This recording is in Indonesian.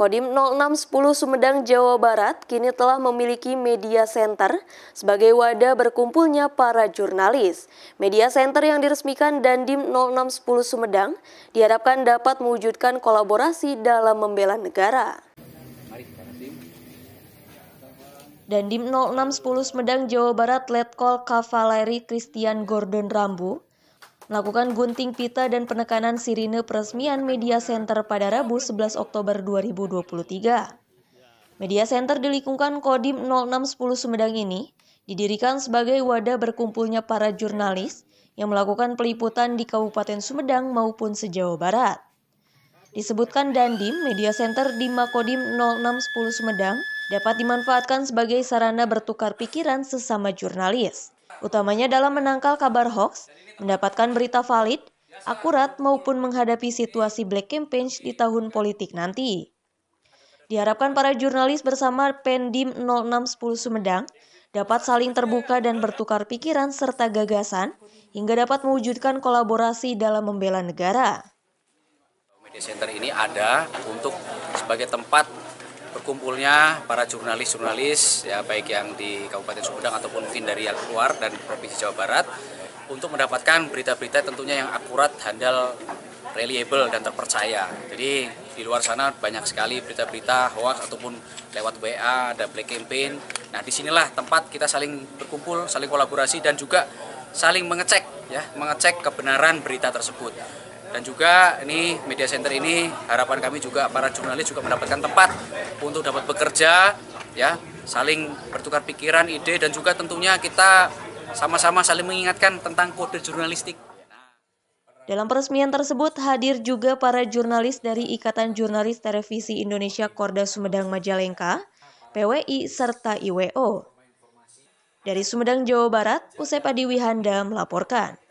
Kodim 0610 Sumedang, Jawa Barat kini telah memiliki media center sebagai wadah berkumpulnya para jurnalis. Media center yang diresmikan Dandim 0610 Sumedang diharapkan dapat mewujudkan kolaborasi dalam membela negara. Dandim 0610 Sumedang, Jawa Barat Letkol Kavaleri Christian Gordon Rambu melakukan gunting pita dan penekanan sirine peresmian Media Center pada Rabu 11 Oktober 2023. Media Center di Kodim 0610 Sumedang ini didirikan sebagai wadah berkumpulnya para jurnalis yang melakukan peliputan di Kabupaten Sumedang maupun sejauh barat. Disebutkan Dandim, Media Center di Makodim 0610 Sumedang dapat dimanfaatkan sebagai sarana bertukar pikiran sesama jurnalis utamanya dalam menangkal kabar hoax, mendapatkan berita valid, akurat maupun menghadapi situasi black campaign di tahun politik nanti. Diharapkan para jurnalis bersama Pendim 0610 Sumedang dapat saling terbuka dan bertukar pikiran serta gagasan hingga dapat mewujudkan kolaborasi dalam membela negara. Media center ini ada untuk sebagai tempat berkumpulnya para jurnalis-jurnalis ya baik yang di Kabupaten Sumedang ataupun mungkin dari yang luar dan Provinsi Jawa Barat untuk mendapatkan berita-berita tentunya yang akurat, handal, reliable dan terpercaya. Jadi di luar sana banyak sekali berita-berita hoax ataupun lewat WA ada black campaign. Nah disinilah tempat kita saling berkumpul, saling kolaborasi dan juga saling mengecek ya, mengecek kebenaran berita tersebut. Dan juga ini media center ini harapan kami juga para jurnalis juga mendapatkan tempat untuk dapat bekerja ya, saling bertukar pikiran, ide dan juga tentunya kita sama-sama saling mengingatkan tentang kode jurnalistik. Dalam peresmian tersebut hadir juga para jurnalis dari Ikatan Jurnalis Televisi Indonesia Korda Sumedang Majalengka, PWI, serta IWO. Dari Sumedang, Jawa Barat, Usep Adi Wihanda melaporkan.